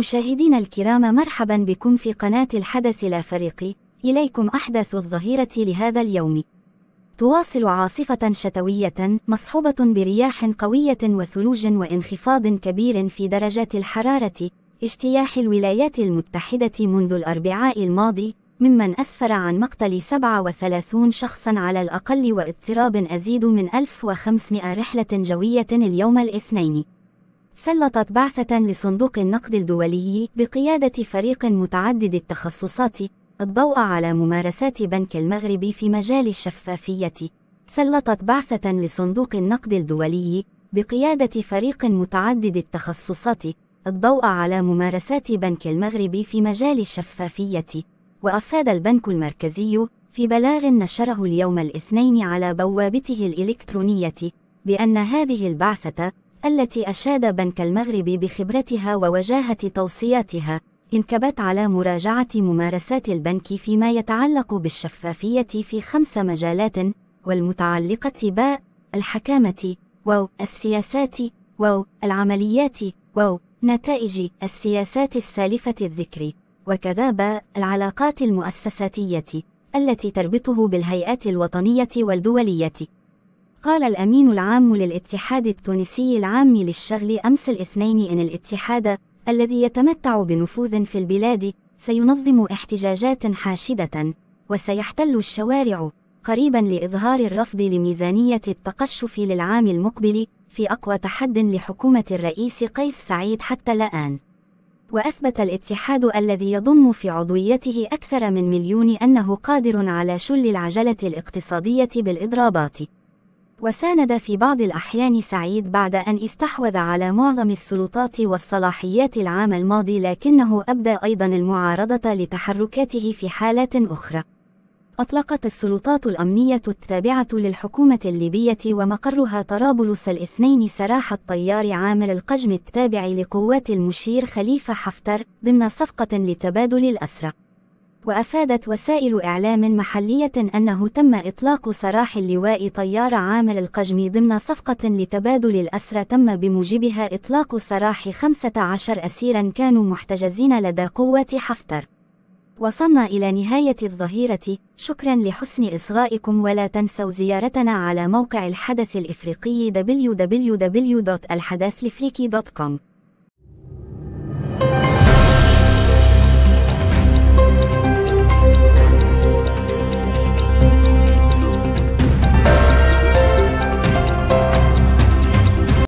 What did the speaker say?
مشاهدينا الكرام مرحبا بكم في قناة الحدث الأفريقي إليكم أحدث الظهيرة لهذا اليوم تواصل عاصفة شتوية مصحوبة برياح قوية وثلوج وانخفاض كبير في درجات الحرارة اجتياح الولايات المتحدة منذ الأربعاء الماضي ممن أسفر عن مقتل 37 شخصا على الأقل واضطراب أزيد من 1500 رحلة جوية اليوم الاثنين سلطت بعثة لصندوق النقد الدولي بقيادة فريق متعدد التخصصات الضوء على ممارسات بنك المغرب في مجال الشفافية. سلطت بعثة لصندوق النقد الدولي بقيادة فريق متعدد التخصصات الضوء على ممارسات بنك المغرب في مجال الشفافية. وأفاد البنك المركزي في بلاغ نشره اليوم الاثنين على بوابته الإلكترونية بأن هذه البعثة التي أشاد بنك المغرب بخبرتها ووجاهة توصياتها انكبت على مراجعة ممارسات البنك فيما يتعلق بالشفافية في خمس مجالات والمتعلقة باء الحكامة واو السياسات واو العمليات واو نتائج السياسات السالفة الذكر وكذا باء العلاقات المؤسساتية التي تربطه بالهيئات الوطنية والدولية قال الأمين العام للاتحاد التونسي العام للشغل أمس الاثنين إن الاتحاد الذي يتمتع بنفوذ في البلاد سينظم احتجاجات حاشدة وسيحتل الشوارع قريبا لإظهار الرفض لميزانية التقشف للعام المقبل في أقوى تحد لحكومة الرئيس قيس سعيد حتى الآن وأثبت الاتحاد الذي يضم في عضويته أكثر من مليون أنه قادر على شل العجلة الاقتصادية بالإضرابات وساند في بعض الأحيان سعيد بعد أن استحوذ على معظم السلطات والصلاحيات العام الماضي لكنه أبدى أيضا المعارضة لتحركاته في حالات أخرى أطلقت السلطات الأمنية التابعة للحكومة الليبية ومقرها طرابلس الاثنين سراح الطيار عامل القجم التابع لقوات المشير خليفة حفتر ضمن صفقة لتبادل الأسرى وأفادت وسائل إعلام محلية أنه تم إطلاق سراح اللواء طيار عامل القجم ضمن صفقة لتبادل الأسرى تم بموجبها إطلاق سراح 15 أسيرا كانوا محتجزين لدى قوة حفتر وصلنا إلى نهاية الظهيرة شكرا لحسن إصغائكم ولا تنسوا زيارتنا على موقع الحدث الإفريقي www.الحدثلفريقي.com